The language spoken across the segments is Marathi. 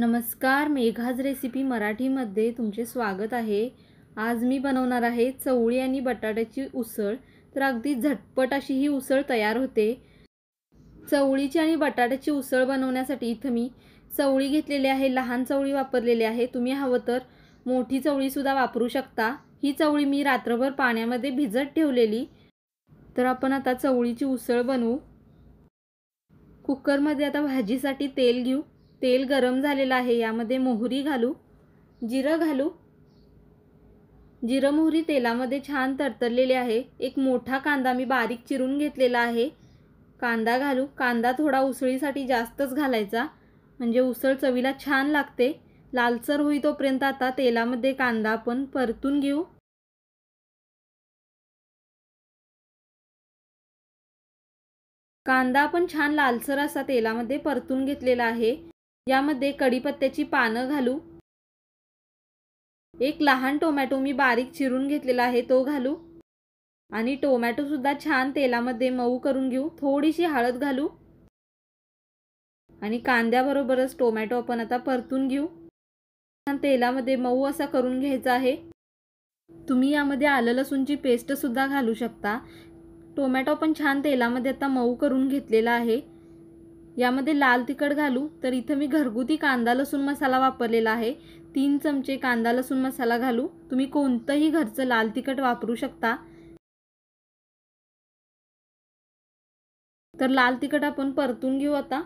नमस्कार मेघाज रेसिपी मराठीमध्ये तुमचे स्वागत आहे आज मी बनवणार आहे चवळी आणि बटाट्याची उसळ तर अगदी झटपट अशी ही उसळ तयार होते चवळीची आणि बटाट्याची उसळ बनवण्यासाठी इथं मी चवळी घेतलेली आहे लहान चवळी वापरलेली आहे तुम्ही हवं तर मोठी चवळीसुद्धा वापरू शकता ही चवळी मी रात्रभर पाण्यामध्ये भिजत ठेवलेली तर आपण आता चवळीची उसळ बनवू कुकरमध्ये आता भाजीसाठी तेल घेऊ तेल गरम झालेलं आहे यामध्ये मोहरी घालू जिरं घालू जिरं मोहरी तेलामध्ये छान तडतडलेले आहे एक मोठा कांदा मी बारीक चिरून घेतलेला आहे कांदा घालू कांदा थोडा उसळीसाठी जास्तच घालायचा म्हणजे उसळ चवीला छान लागते लालसर होई तोपर्यंत आता तेलामध्ये कांदा आपण परतून घेऊ कांदा पण छान लालसर असा तेलामध्ये परतून घेतलेला आहे यामध्ये कडीपत्त्याची पानं घालू एक लहान टोमॅटो मी बारीक चिरून घेतलेला आहे तो घालू आणि टोमॅटो सुद्धा छान तेलामध्ये मऊ करून घेऊ थोडीशी हळद घालू आणि कांद्याबरोबरच टोमॅटो आपण आता परतून घेऊ छान तेलामध्ये मऊ असा करून घ्यायचा आहे तुम्ही यामध्ये आलं लसूणची सुद्धा घालू शकता टोमॅटो पण छान तेलामध्ये आता मऊ करून घेतलेला आहे यामध्ये लाल तिखट घालू तर इथं मी घरगुती कांदा लसूण मसाला वापरलेला आहे तीन चमचे कांदा लसूण मसाला घालू तुम्ही कोणतंही घरचं लाल तिखट वापरू शकता तर लाल तिखट आपण परतून घेऊ आता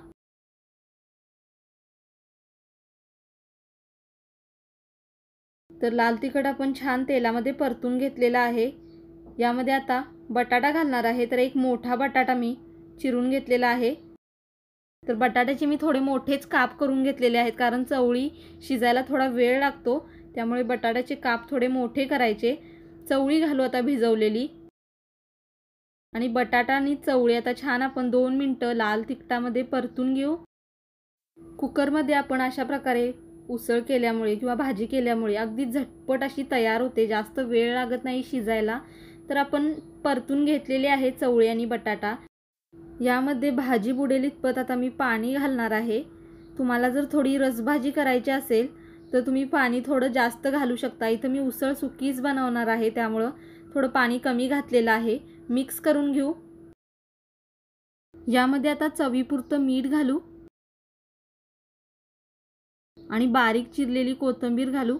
तर लाल तिखट आपण छान तेलामध्ये परतून घेतलेला आहे यामध्ये आता बटाटा घालणार आहे तर एक मोठा बटाटा मी चिरून घेतलेला आहे तर बटाट्याचे मी थोडे मोठेच काप करून घेतलेले आहेत कारण चवळी शिजायला थोडा वेळ लागतो त्यामुळे बटाट्याचे काप थोडे मोठे करायचे चवळी घालू आता भिजवलेली आणि बटाटा आणि चवळी आता छान आपण दोन मिनटं लाल तिखटामध्ये परतून घेऊ कुकरमध्ये आपण अशा प्रकारे उसळ केल्यामुळे किंवा भाजी केल्यामुळे अगदी झटपट अशी तयार होते जास्त वेळ लागत नाही शिजायला तर आपण परतून घेतलेले आहे चवळी आणि बटाटा यामध्ये भाजी बुडेलीत पत आता मी पाणी घालणार आहे तुम्हाला जर थोडी रसभाजी करायची असेल तर तुम्ही पाणी थोडं जास्त घालू शकता इथं मी उसळ सुकीच बनवणार आहे त्यामुळं थोडं पाणी कमी घातलेलं आहे मिक्स करून घेऊ यामध्ये आता चवीपुरतं मीठ घालू आणि बारीक चिरलेली कोथिंबीर घालू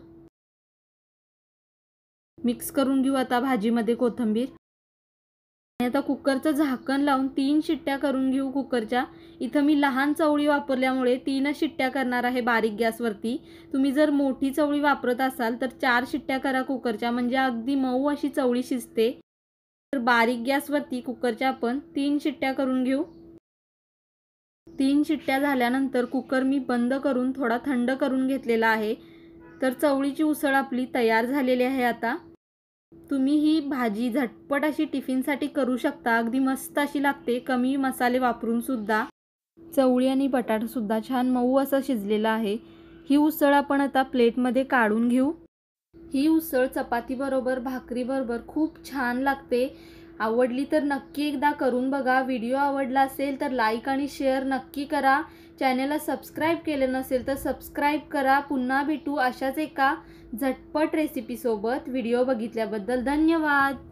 मिक्स करून घेऊ आता भाजीमध्ये कोथिंबीर आता कुकरचं झाकण लावून तीन शिट्ट्या करून घेऊ कुकरच्या इथं मी लहान चवळी वापरल्यामुळे तीन शिट्ट्या करणार आहे बारीक गॅसवरती तुम्ही जर मोठी चवळी वापरत असाल तर चार शिट्ट्या करा कुकरच्या म्हणजे अगदी मऊ अशी चवळी शिजते तर बारीक गॅसवरती कुकरच्या आपण तीन शिट्ट्या करून घेऊ तीन शिट्ट्या झाल्यानंतर कुकर मी बंद करून थोडा थंड करून घेतलेला आहे तर चवळीची उसळ आपली तयार झालेली आहे आता तुम्ही ही भाजी झटपट अशी टिफिनसाठी करू शकता अगदी मस्त अशी लागते कमी मसाले वापरून सुद्धा चवळी आणि बटाटा सुद्धा छान मऊ असं शिजलेलं आहे ही उसळ आपण आता प्लेटमध्ये काढून घेऊ ही उसळ चपातीबरोबर बरोबर खूप छान लागते आवडली तर नक्की एकदा करून बघा व्हिडिओ आवडला असेल तर लाईक आणि शेअर नक्की करा चॅनेलला सबस्क्राईब केले नसेल तर सबस्क्राईब करा पुन्हा भेटू अशाच एका झटपट रेसिपीसोबत व्हिडिओ बघितल्याबद्दल धन्यवाद